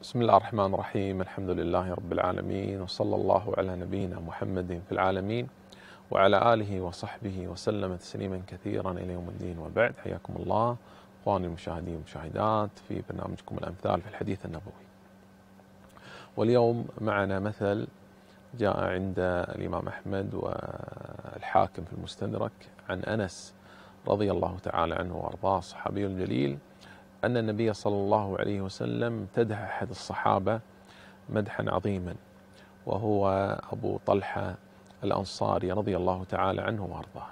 بسم الله الرحمن الرحيم الحمد لله رب العالمين وصلى الله على نبينا محمد في العالمين وعلى آله وصحبه وسلم تسليما كثيرا إلى يوم الدين وبعد حياكم الله أخواني المشاهدين والمشاهدات في برنامجكم الأمثال في الحديث النبوي واليوم معنا مثل جاء عند الإمام أحمد والحاكم في المستدرك عن أنس رضي الله تعالى عنه وأرضاه الصحابي الجليل أن النبي صلى الله عليه وسلم امتدح أحد الصحابة مدحا عظيما وهو أبو طلحة الأنصاري رضي الله تعالى عنه وأرضاه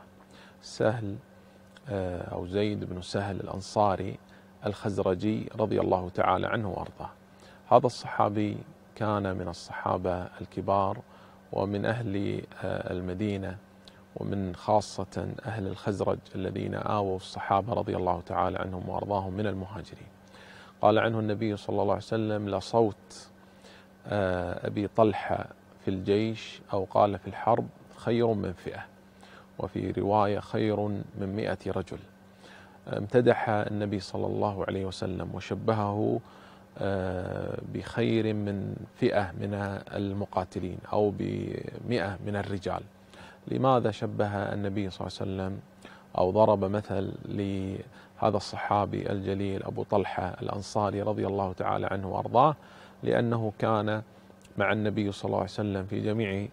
سهل آه، أو زيد بن سهل الأنصاري الخزرجي رضي الله تعالى عنه وأرضاه هذا الصحابي كان من الصحابة الكبار ومن أهل آه، المدينة ومن خاصة أهل الخزرج الذين آووا الصحابة رضي الله تعالى عنهم وأرضاهم من المهاجرين قال عنه النبي صلى الله عليه وسلم لصوت آه، أبي طلحة في الجيش أو قال في الحرب خير من فئة وفي رواية خير من مئة رجل امتدح النبي صلى الله عليه وسلم وشبهه آه، بخير من فئة من المقاتلين أو بمئة من الرجال لماذا شبه النبي صلى الله عليه وسلم أو ضرب مثل لهذا الصحابي الجليل أبو طلحة الأنصاري رضي الله تعالى عنه وأرضاه لأنه كان مع النبي صلى الله عليه وسلم في جميع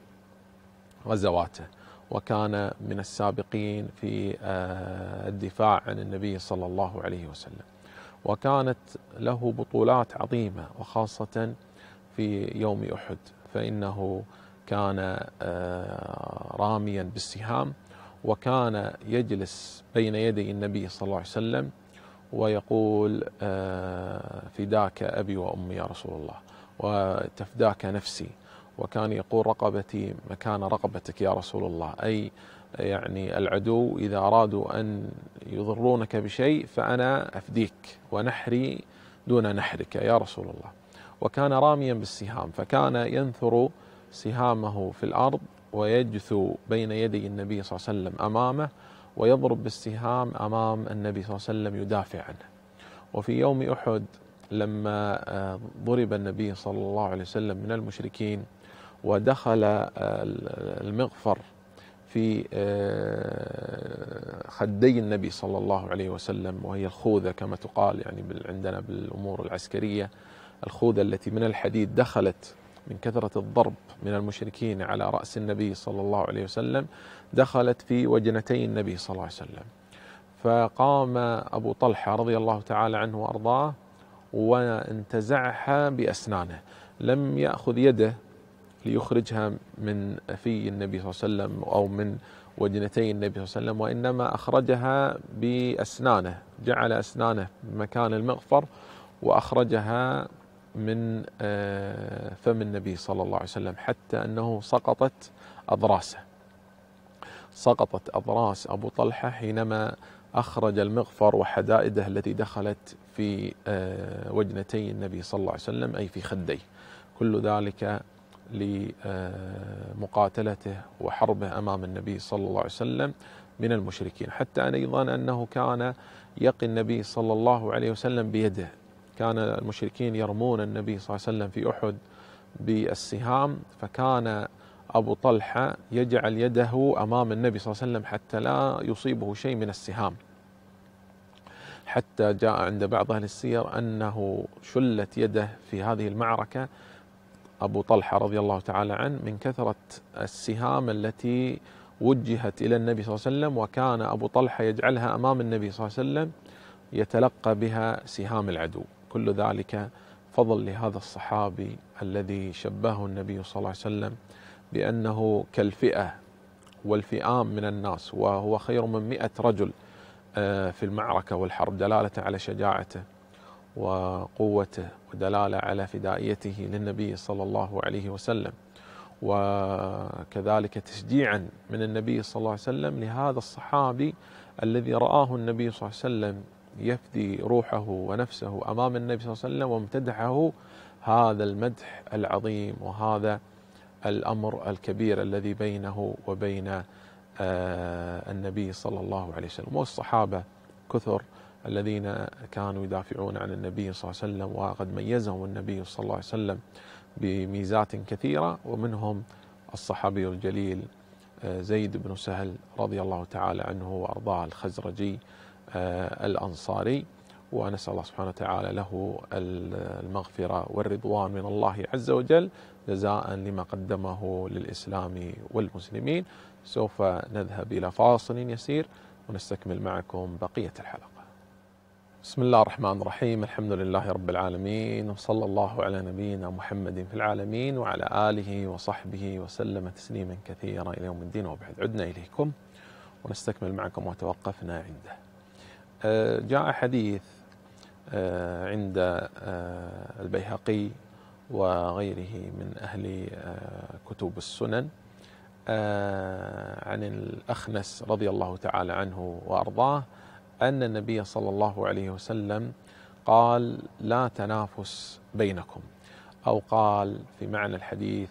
غزواته وكان من السابقين في آه، الدفاع عن النبي صلى الله عليه وسلم وكانت له بطولات عظيمة وخاصة في يوم أحد فإنه كان آه، راميا بالسهام وكان يجلس بين يدي النبي صلى الله عليه وسلم ويقول آه، فداك أبي وأمي يا رسول الله وتفداك نفسي وكان يقول رقبتي مكان رقبتك يا رسول الله أي يعني العدو إذا أرادوا أن يضرونك بشيء فأنا أفديك ونحري دون نحرك يا رسول الله وكان راميا بالسهام فكان ينثر سهامه في الأرض ويجثو بين يدي النبي صلى الله عليه وسلم أمامه ويضرب بالسهام أمام النبي صلى الله عليه وسلم يدافع عنه وفي يوم أحد لما آه، ضرب النبي صلى الله عليه وسلم من المشركين ودخل آه، المغفر في آه، خدي النبي صلى الله عليه وسلم وهي الخوذة كما تقال يعني عندنا بالأمور العسكرية الخوذة التي من الحديد دخلت من كثرة الضرب من المشركين على رأس النبي صلى الله عليه وسلم دخلت في وجنتي النبي صلى الله عليه وسلم فقام أبو طلحة رضي الله تعالى عنه وأرضاه وانتزعها بأسنانه لم يأخذ يده ليخرجها من في النبي صلى الله عليه وسلم أو من وجنتي النبي صلى الله عليه وسلم وإنما أخرجها بأسنانه جعل أسنانه مكان المغفر وأخرجها من آه، فم النبي صلى الله عليه وسلم حتى أنه سقطت أضراسه سقطت أضراس أبو طلحة حينما أخرج المغفر وحدائده التي دخلت في آه، وجنتي النبي صلى الله عليه وسلم أي في خديه كل ذلك لمقاتلته آه، وحربه أمام النبي صلى الله عليه وسلم من المشركين حتى أن أيضا أنه كان يقي النبي صلى الله عليه وسلم بيده كان المشركين يرمون النبي صلى الله عليه وسلم في أحد بالسهام فكان أبو طلحة يجعل يده أمام النبي صلى الله عليه وسلم حتى لا يصيبه شيء من السهام حتى جاء عند بعض أهل السير أنه شلت يده في هذه المعركة أبو طلحة رضي الله تعالى عنه من كثرة السهام التي وجهت إلى النبي صلى الله عليه وسلم وكان أبو طلحة يجعلها أمام النبي صلى الله عليه وسلم يتلقى بها سهام العدو كل ذلك فضل لهذا الصحابي الذي شبهه النبي صلى الله عليه وسلم بأنه كالفئة والفئام من الناس وهو خير من مئة رجل آه، في المعركة والحرب دلالة على شجاعته وقوته ودلالة على فدائيته للنبي صلى الله عليه وسلم وكذلك تشجيعا من النبي صلى الله عليه وسلم لهذا الصحابي الذي رآه النبي صلى الله عليه وسلم يفدي روحه ونفسه امام النبي صلى الله عليه وسلم وامتدحه هذا المدح العظيم وهذا الامر الكبير الذي بينه وبين آه، النبي صلى الله عليه وسلم والصحابه كثر الذين كانوا يدافعون عن النبي صلى الله عليه وسلم وقد ميزهم النبي صلى الله عليه وسلم بميزات كثيره ومنهم الصحابي الجليل آه، زيد بن سهل رضي الله تعالى عنه وارضاه الخزرجي آه، الأنصاري ونسأل الله سبحانه وتعالى له المغفرة والرضوان من الله عز وجل جزاء لما قدمه للإسلام والمسلمين سوف نذهب إلى فاصل يسير ونستكمل معكم بقية الحلقة بسم الله الرحمن الرحيم الحمد لله رب العالمين وصلى الله على نبينا محمد في العالمين وعلى آله وصحبه وسلم تسليما كثيرا إلى يوم الدين وبعد عدنا إليكم ونستكمل معكم وتوقفنا عنده آه، جاء حديث آه، عند آه، البيهقي وغيره من أهل كتب السنن عن الأخنس رضي الله تعالى عنه وأرضاه أن النبي صلى الله عليه وسلم قال لا تنافس بينكم أو قال في معنى الحديث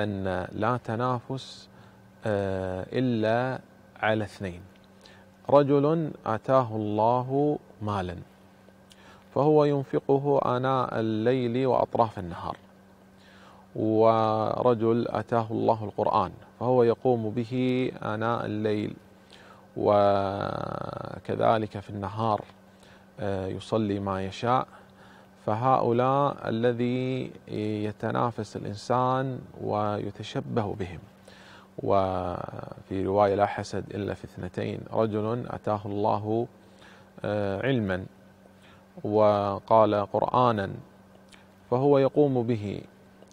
أن لا تنافس إلا على اثنين رجل اتاه الله مالا فهو ينفقه اناء الليل واطراف النهار ورجل اتاه الله القران فهو يقوم به اناء الليل وكذلك في النهار آه، يصلي ما يشاء فهؤلاء الذي يتنافس الانسان ويتشبه بهم وفي رواية لا حسد إلا في اثنتين رجل أتاه الله آه، علما وقال قرآنا فهو يقوم به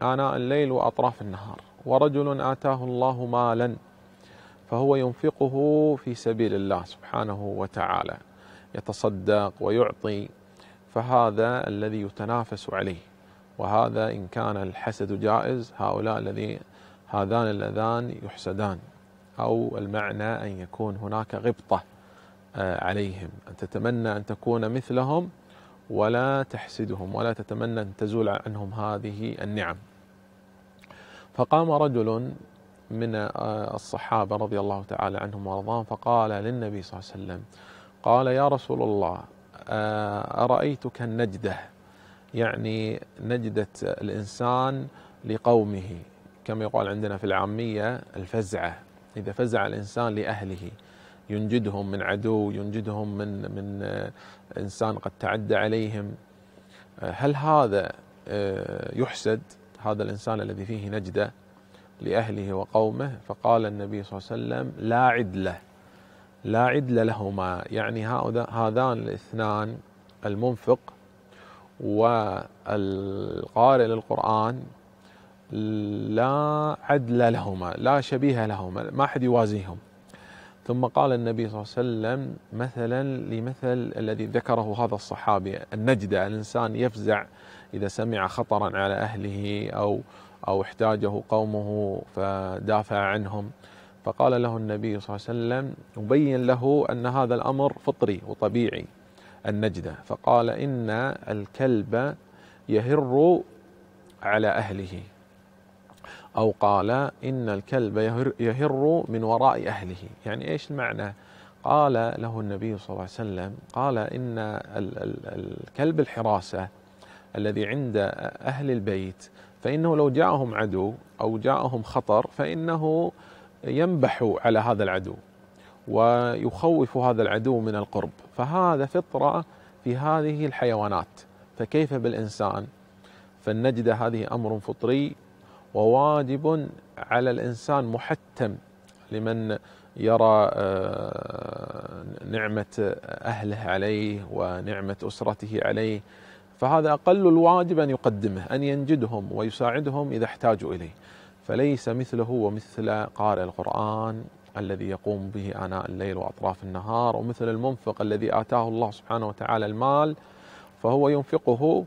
آناء الليل وأطراف النهار ورجل آتاه الله مالا فهو ينفقه في سبيل الله سبحانه وتعالى يتصدق ويعطي فهذا الذي يتنافس عليه وهذا إن كان الحسد جائز هؤلاء الذين هذان اللذان يحسدان أو المعنى أن يكون هناك غبطة آه، عليهم أن تتمنى أن تكون مثلهم ولا تحسدهم ولا تتمنى أن تزول عنهم هذه النعم فقام رجل من آه، الصحابة رضي الله تعالى عنهم وارضاهم فقال للنبي صلى الله عليه وسلم قال يا رسول الله آه، أرأيتك النجدة يعني نجدة الإنسان لقومه كما يقال عندنا في العامية الفزعة إذا فزع الإنسان لأهله ينجدهم من عدو ينجدهم من من آه، إنسان قد تعدى عليهم آه، هل هذا آه، يحسد هذا الإنسان الذي فيه نجدة لأهله وقومه فقال النبي صلى الله عليه وسلم لا عدلة لا عدل لهما يعني هذان الاثنان المنفق والقارئ للقرآن لا عدل لهما لا شبيه لهما ما أحد يوازيهم ثم قال النبي صلى الله عليه وسلم مثلا لمثل الذي ذكره هذا الصحابي النجدة الإنسان يفزع إذا سمع خطرا على أهله أو أو احتاجه قومه فدافع عنهم فقال له النبي صلى الله عليه وسلم مبين له أن هذا الأمر فطري وطبيعي النجدة فقال إن الكلب يهر على أهله أو قال إن الكلب يهر من وراء أهله يعني إيش المعنى قال له النبي صلى الله عليه وسلم قال إن الكلب الحراسة الذي عند أهل البيت فإنه لو جاءهم عدو أو جاءهم خطر فإنه ينبح على هذا العدو ويخوف هذا العدو من القرب فهذا فطرة في هذه الحيوانات فكيف بالإنسان فالنجدة هذه أمر فطري وواجب على الانسان محتم لمن يرى آه، نعمه اهله عليه ونعمه اسرته عليه فهذا اقل الواجب ان يقدمه ان ينجدهم ويساعدهم اذا احتاجوا اليه فليس مثله ومثل قارئ القران الذي يقوم به اناء الليل واطراف النهار ومثل المنفق الذي اتاه الله سبحانه وتعالى المال فهو ينفقه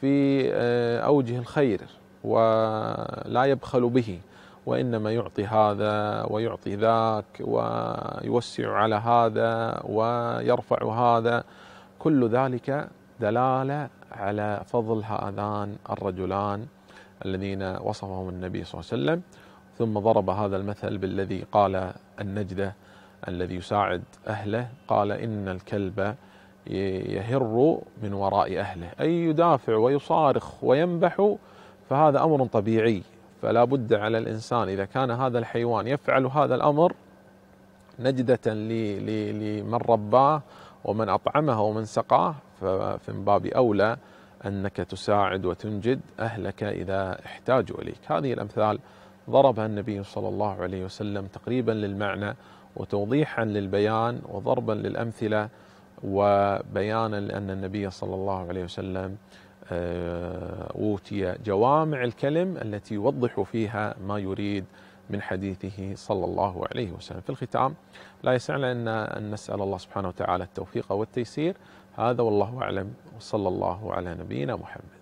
في آه، اوجه الخير ولا يبخل به وانما يعطي هذا ويعطي ذاك ويوسع على هذا ويرفع هذا كل ذلك دلاله على فضل هذان الرجلان الذين وصفهم النبي صلى الله عليه وسلم ثم ضرب هذا المثل بالذي قال النجده الذي يساعد اهله قال ان الكلب يهر من وراء اهله اي يدافع ويصارخ وينبح فهذا امر طبيعي فلا بد على الانسان اذا كان هذا الحيوان يفعل هذا الامر نجدة لمن رباه ومن أطعمه ومن سقاه فمن باب أولى أنك تساعد وتنجد أهلك إذا احتاجوا إليك هذه الأمثال ضربها النبي صلى الله عليه وسلم تقريبا للمعنى وتوضيحا للبيان وضربا للأمثلة وبيانا لأن النبي صلى الله عليه وسلم آه، أوتي جوامع الكلم التي يوضح فيها ما يريد من حديثه صلى الله عليه وسلم في الختام لا يسعنا أن نسأل الله سبحانه وتعالى التوفيق والتيسير هذا والله أعلم وصلى الله على نبينا محمد